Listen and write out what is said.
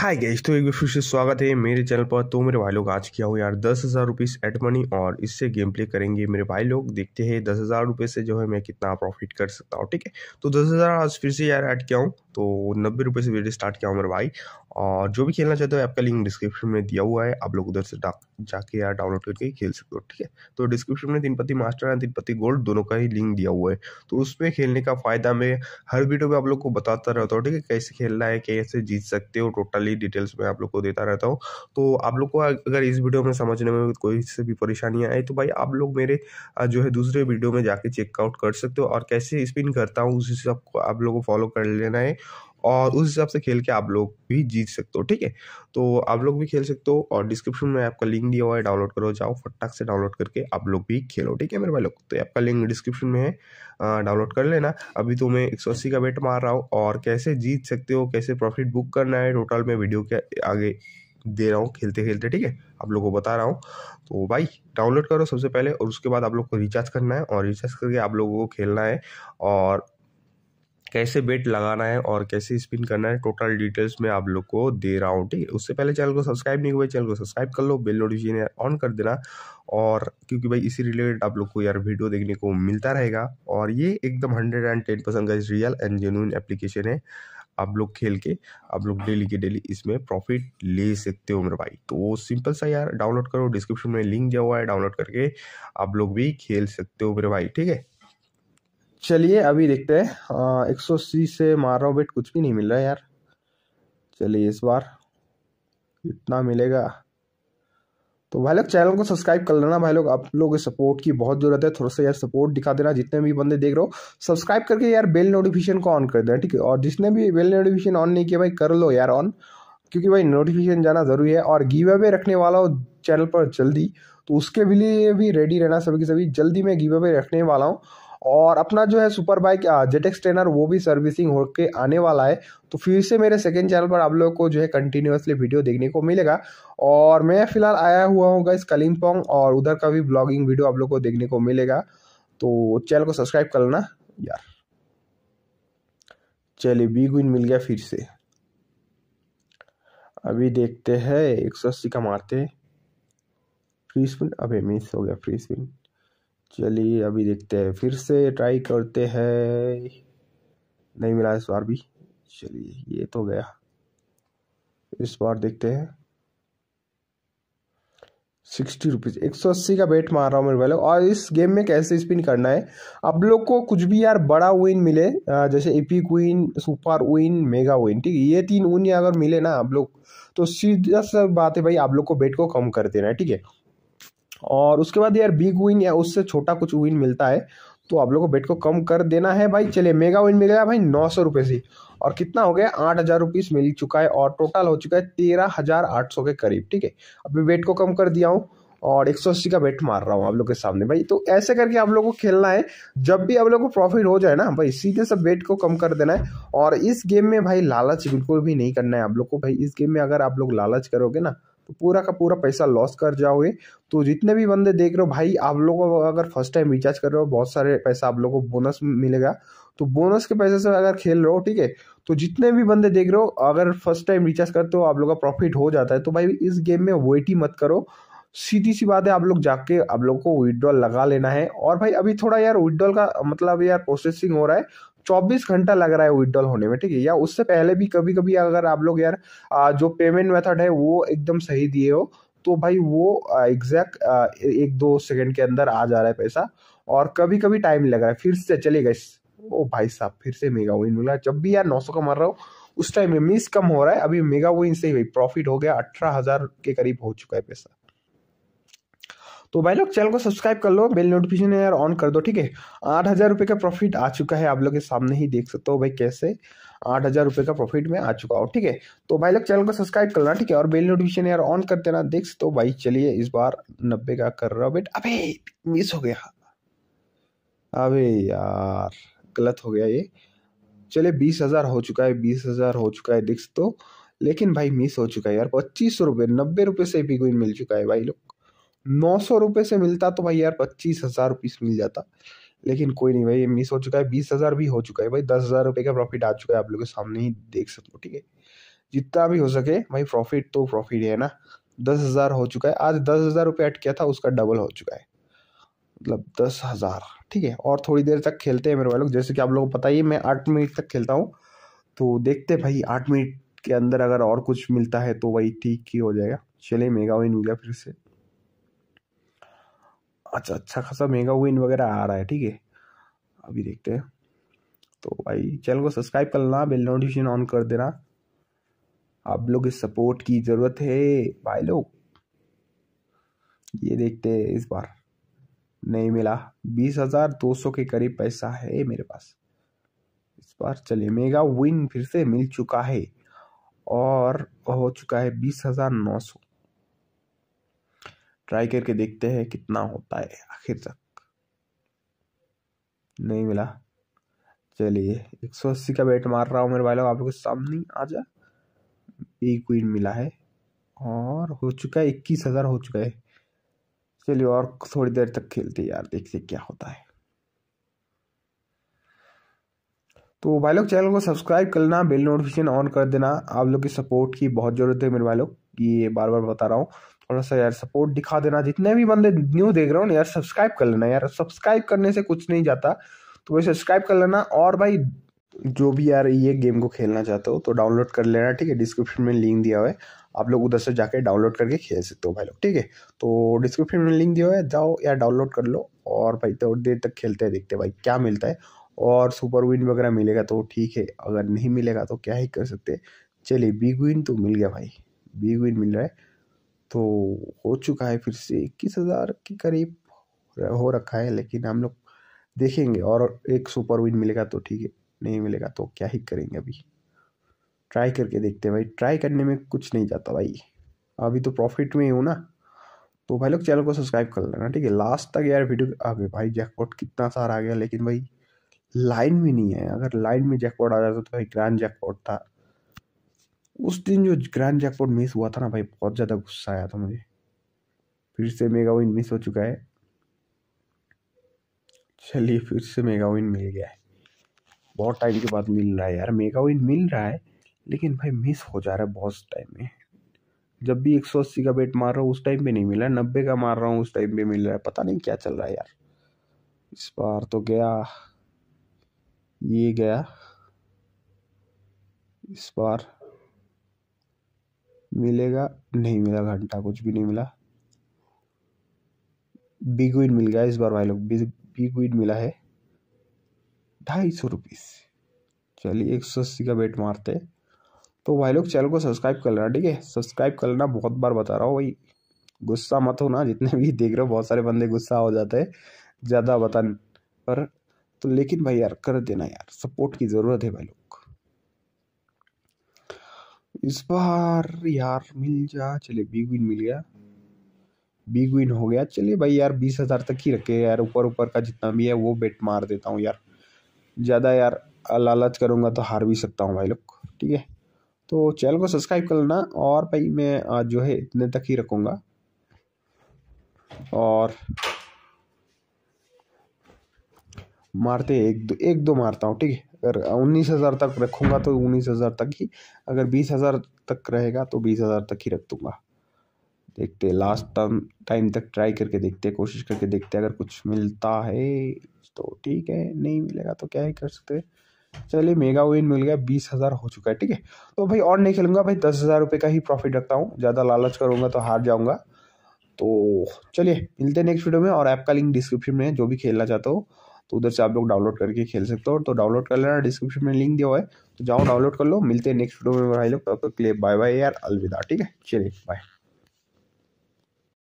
hi guys तो एक बार फिर से स्वागत है मेरे चैनल पर तो मेरे भाई लोग आज किया हो यार दस हज़ार रुपीज़ एट मनी और इससे गेम प्ले करेंगे मेरे भाई लोग देखते हैं दस हज़ार रुपये से जो है मैं कितना प्रॉफिट कर सकता हूँ ठीक है तो दस हज़ार आज फिर से यार ऐड किया हूँ तो नब्बे रुपये से वीडियो स्टार्ट किया हूँ मेरे भाई और जो भी खेलना चाहते हो ऐप का लिंक डिस्क्रिप्शन में दिया हुआ है आप लोग उधर से जाके या डाउनलोड करके खेल सकते हो ठीक है तो डिस्क्रिप्शन में Teenpatti master and Teenpatti gold दोनों का ही लिंक दिया हुआ है तो उस पर खेलने का फ़ायदा मैं हर वीडियो में आप लोग को बताता रहता हूँ ठीक है कैसे खेलना है कैसे जीत सकते हो टोटली डिटेल्स में आप लोग को देता रहता हूँ तो आप लोग को अगर इस वीडियो में समझने में कोई से भी परेशानी आए तो भाई आप लोग मेरे जो है दूसरे वीडियो में जाके चेकआउट कर सकते हो और कैसे स्पिन करता हूँ उस हिसाब को आप लोग को फॉलो कर लेना है और उस हिसाब से खेल के आप लोग भी जीत सकते हो ठीक है तो आप लोग भी खेल सकते हो और डिस्क्रिप्शन में आपका लिंक दिया हुआ है डाउनलोड करो जाओ फटाक से डाउनलोड करके आप लोग भी खेलो ठीक है मेरे भाई लोग तो आपका लिंक डिस्क्रिप्शन में है डाउनलोड कर लेना अभी तो मैं एक का बेट मार रहा हूँ और कैसे जीत सकते हो कैसे प्रॉफिट बुक करना है टोटल में वीडियो के आगे दे रहा हूँ खेलते खेलते ठीक है आप लोग को बता रहा हूँ तो भाई डाउनलोड करो सबसे पहले और उसके बाद आप लोग को रिचार्ज करना है और रिचार्ज करके आप लोगों को खेलना है और कैसे बेट लगाना है और कैसे स्पिन करना है टोटल डिटेल्स में आप लोग को दे रहा हूँ ठीक है उससे पहले चैनल को सब्सक्राइब नहीं हुआ चैनल को सब्सक्राइब कर लो बेल नोटिफिकेशन ऑन कर देना और क्योंकि भाई इसी रिलेटेड आप लोग को यार वीडियो देखने को मिलता रहेगा और ये एकदम हंड्रेड एंड टेन परसेंट का रियल एंड जेन्यून एप्लीकेशन है आप लोग खेल के आप लोग डेली के डेली इसमें प्रॉफिट ले सकते हो मेरे भाई तो सिंपल सा यार डाउनलोड करो डिस्क्रिप्शन में लिंक दिया हुआ है डाउनलोड करके आप लोग भी खेल सकते हो मेरे भाई ठीक है चलिए अभी देखते हैं एक सौ अस्सी से मार रहा हूँ बेट कुछ भी नहीं मिल रहा यार चलिए इस बार इतना मिलेगा तो भाई लोग चैनल को सब्सक्राइब कर लेना भाई लोग आप लोगों के सपोर्ट की बहुत जरूरत है थोड़ा सा यार सपोर्ट दिखा देना जितने भी बंदे देख रहे हो सब्सक्राइब करके यार बेल नोटिफिकेशन को ऑन कर देना ठीक है और जिसने भी बेल नोटिफिकेशन ऑन नहीं किया भाई कर लो यार ऑन क्योंकि भाई नोटिफिकेशन जाना ज़रूरी है और गिव अवे रखने वाला हो चैनल पर जल्दी तो उसके लिए भी रेडी रहना सभी के सभी जल्दी मैं गिव अवे रखने वाला हूँ और अपना जो है सुपर बाइक जेटेक्स ट्रेनर वो भी सर्विसिंग होकर आने वाला है तो फिर से मेरे सेकेंड चैनल पर आप लोगों को जो है कंटिन्यूसली वीडियो देखने को मिलेगा और मैं फिलहाल आया हुआ हूँ इस कलिम्पोंग और उधर का भी ब्लॉगिंग वीडियो आप लोग को देखने को मिलेगा तो चैनल को सब्सक्राइब कर लेना यार चलिए बी गुइन मिल गया फिर से अभी देखते हैं एक सौ अस्सी का मारते फ्री स्पिन अभी मिस हो गया फ्री स्पिन चलिए अभी देखते हैं फिर से ट्राई करते हैं नहीं मिला इस बार भी चलिए ये तो गया इस बार देखते हैं सिक्सटी रुपीज़ एक सौ अस्सी का बेट मार रहा हूँ मेरे पहले और इस गेम में कैसे स्पिन करना है आप लोग को कुछ भी यार बड़ा विन मिले जैसे AP win super win mega win ठीक है ये तीन विन अगर मिले ना आप लोग तो सीधा सा बात है भाई आप लोग को बेट को कम कर देना है ठीक है और उसके बाद यार बिग विन या उससे छोटा कुछ विन मिलता है तो आप लोगों को बेट को कम कर देना है भाई चलिए मेगा विन मिल गया भाई नौ सौ रुपये से और कितना हो गया आठ हज़ार रुपीज़ मिल चुका है और टोटल हो चुका है तेरह हज़ार आठ सौ के करीब ठीक है अभी वेट को कम कर दिया हूँ और एक सौ अस्सी का बेट मार रहा हूँ आप लोग के सामने भाई तो ऐसे करके आप लोग को खेलना है जब भी आप लोग को प्रॉफिट हो जाए ना भाई सीधे सब बेट को कम कर देना है और इस गेम में भाई लालच बिल्कुल भी नहीं करना है आप लोग को भाई इस गेम में अगर आप लोग लालच करोगे ना पूरा का पूरा पैसा लॉस कर जाओगे तो जितने भी बंदे देख रहे हो भाई आप लोगों अगर फर्स्ट टाइम रिचार्ज कर रहे हो बहुत सारे पैसा आप लोगों को बोनस मिलेगा तो बोनस के पैसे से अगर खेल रहे हो ठीक है तो जितने भी बंदे देख रहे हो अगर फर्स्ट टाइम रिचार्ज करते हो आप लोग का प्रॉफिट हो जाता है तो भाई इस गेम में वेट ही मत करो सीधी सी बात है आप लोग जाके आप लोग को विड्रॉल लगा लेना है और भाई अभी थोड़ा यार विड्रॉल का मतलब यार प्रोसेसिंग हो रहा है चौबीस घंटा लग रहा है विड्रॉल होने में ठीक है या उससे पहले भी कभी कभी अगर आप लोग यार जो पेमेंट मेथड है वो एकदम सही दिए हो तो भाई वो एग्जैक्ट एक दो सेकंड के अंदर आ जा रहा है पैसा और कभी कभी टाइम लग रहा है फिर से चले गए ओ भाई साहब फिर से मेगा विन मिला जब भी यार नौ सौ का मार रहा हो उस टाइम में मिस कम हो रहा है अभी मेगा विन से ही प्रॉफिट हो गया अठारह हजार के करीब हो चुका है पैसा तो भाई लोग चैनल को सब्सक्राइब कर लो बेल नोटिफिकेशन यार ऑन कर दो ठीक है आठ हज़ार रुपये का प्रॉफिट आ चुका है आप लोग के सामने ही देख सकते हो भाई कैसे आठ हज़ार रुपये का प्रॉफिट में आ चुका हो ठीक है तो भाई लोग चैनल को सब्सक्राइब करना ठीक है और बेल नोटिफिकेशन यार ऑन कर देना देख सकते हो भाई चलिए इस बार नब्बे का कर रहा बेट अभी मिस हो गया अबे यार गलत हो गया ये चलिए बीस हज़ार हो चुका है बीस हज़ार हो चुका है देख सकते हो लेकिन भाई मिस हो चुका है यार पच्चीस रुपये नब्बे रुपये से भी कोई मिल चुका है भाई लोग नौ सौ रुपये से मिलता तो भाई यार पच्चीस हज़ार रुपीस मिल जाता लेकिन कोई नहीं भाई ये मिस हो चुका है बीस हज़ार भी हो चुका है भाई दस हज़ार रुपये का प्रॉफिट आ चुका है आप लोग के सामने ही देख सकते हो ठीक है जितना भी हो सके भाई प्रॉफिट तो प्रॉफिट है ना दस हज़ार हो चुका है आज दस हज़ार रुपये अट किया था उसका डबल हो चुका है मतलब दस हज़ार ठीक है और थोड़ी देर तक खेलते हैं मेरे भाई लोग जैसे कि आप लोगों को पता ही मैं आठ मिनट तक खेलता हूँ तो देखते भाई आठ मिनट के अंदर अगर और कुछ मिलता है तो वही ठीक ही हो जाएगा चले मेगा विन मिला फिर से अच्छा अच्छा खासा मेगा विन वगैरह आ रहा है ठीक है अभी देखते हैं तो भाई चैनल को सब्सक्राइब कर लेना बेल नोटिफिकेशन ऑन कर देना आप लोग इस सपोर्ट की ज़रूरत है भाई लोग ये देखते हैं इस बार नहीं मिला बीस हज़ार दो सौ के करीब पैसा है मेरे पास इस बार चलिए मेगा विन फिर से मिल चुका है और हो चुका है बीस हज़ार नौ सौ ट्राई करके देखते हैं कितना होता है आखिर तक नहीं मिला चलिए एक सौ अस्सी का बेट मार रहा हूँ मेरे भाई लोग आप लोग सामने आ जा बी क्वीन मिला है और हो चुका है इक्कीस हज़ार हो चुका है चलिए और थोड़ी देर तक खेलते यार देखते क्या होता है तो भाई लोग चैनल को सब्सक्राइब करना बेल नोटिफिकेशन ऑन कर देना आप लोग की सपोर्ट की बहुत ज़रूरत है मेरे भाई लोग ये बार बार बता रहा हूँ थोड़ा सा यार सपोर्ट दिखा देना जितने भी बंदे न्यू देख रहे हो ना यार सब्सक्राइब कर लेना यार सब्सक्राइब करने से कुछ नहीं जाता तो वही सब्सक्राइब कर लेना और भाई जो भी यार ये गेम को खेलना चाहते हो तो डाउनलोड कर लेना ठीक है डिस्क्रिप्शन में लिंक दिया हुआ है आप लोग उधर से जाके डाउनलोड करके खेल सकते हो भाई लोग ठीक है तो डिस्क्रिप्शन में लिंक दिया हुआ है जाओ यार डाउनलोड कर लो और भाई तो देर तक खेलते हैं देखते हैं भाई क्या मिलता है और सुपर विन वगैरह मिलेगा तो ठीक है अगर नहीं मिलेगा तो क्या ही कर सकते चलिए बिग विन तो मिल गया भाई बिग विन मिल रहा है तो हो चुका है फिर से इक्कीस हज़ार के करीब हो रखा है लेकिन हम लोग देखेंगे और एक सुपर विन मिलेगा तो ठीक है नहीं मिलेगा तो क्या ही करेंगे अभी ट्राई करके देखते हैं भाई ट्राई करने में कुछ नहीं जाता भाई अभी तो प्रॉफिट में ही हूँ ना तो भाई लोग चैनल को सब्सक्राइब कर लेना ठीक है लास्ट तक यार वीडियो अबे भाई जैकपॉट कितना सारा आ गया लेकिन भाई लाइन में नहीं है अगर लाइन में जैकपॉट आ जाता तो भाई ग्रैंड जैकपॉट था उस दिन जो ग्रैंड जैकपॉट मिस हुआ था ना भाई बहुत ज़्यादा गुस्सा आया था मुझे फिर से मेगा विन मिस हो चुका है चलिए फिर से मेगा विन मिल गया है बहुत टाइम के बाद मिल रहा है यार मेगा विन मिल रहा है लेकिन भाई मिस हो जा रहा है बहुत टाइम में जब भी एक सौ अस्सी का बेट मार रहा हूँ उस टाइम पे नहीं मिला नब्बे का मार रहा हूँ उस टाइम पे मिल रहा है पता नहीं क्या चल रहा है यार इस बार तो गया ये गया इस बार मिलेगा नहीं मिला घंटा कुछ भी नहीं मिला बिग विन मिल गया इस बार भाई लोग बिग विन मिला है ढाई सौ रुपीस चलिए एक सौ अस्सी का बेट मारते तो भाई लोग चैनल को सब्सक्राइब कर लेना ठीक है सब्सक्राइब कर लेना बहुत बार बता रहा हूँ भाई गुस्सा मत हो ना जितने भी देख रहे हो बहुत सारे बंदे गुस्सा हो जाते हैं ज़्यादा बता पर तो लेकिन भाई यार कर देना यार सपोर्ट की ज़रूरत है भाई लोग इस बार यार मिल जा चले बिग विन मिल गया बिग विन हो गया चलिए भाई यार बीस हज़ार तक ही रखे यार ऊपर ऊपर का जितना भी है वो बेट मार देता हूँ यार ज़्यादा यार लालच करूँगा तो हार भी सकता हूँ भाई लोग ठीक है तो चैनल को सब्सक्राइब कर लेना और भाई मैं आज जो है इतने तक ही रखूँगा और मारते एक दो एक दो मारता हूँ ठीक है अगर उन्नीस हज़ार तक रखूँगा तो उन्नीस हज़ार तक ही अगर बीस हज़ार तक रहेगा तो बीस हज़ार तक ही रख दूँगा देखते लास्ट टाइम टाइम तक ट्राई करके देखते कोशिश करके देखते अगर कुछ मिलता है तो ठीक है नहीं मिलेगा तो क्या ही कर सकते चलिए मेगा विन मिल गया बीस हज़ार हो चुका है ठीक है तो भाई और नहीं खेलूंगा भाई दस हज़ार रुपये का ही प्रॉफिट रखता हूँ ज़्यादा लालच करूँगा तो हार जाऊँगा तो चलिए मिलते हैं नेक्स्ट वीडियो में और ऐप का लिंक डिस्क्रिप्शन में है जो भी खेलना चाहते हो तो उधर से आप लोग डाउनलोड करके खेल सकते हो तो डाउनलोड कर लेना डिस्क्रिप्शन में लिंक दिया हुआ है तो जाओ डाउनलोड कर लो मिलते हैं नेक्स्ट वीडियो में भाई लोग तब तक के लिए बाय बाय यार अलविदा ठीक है चलिए बाय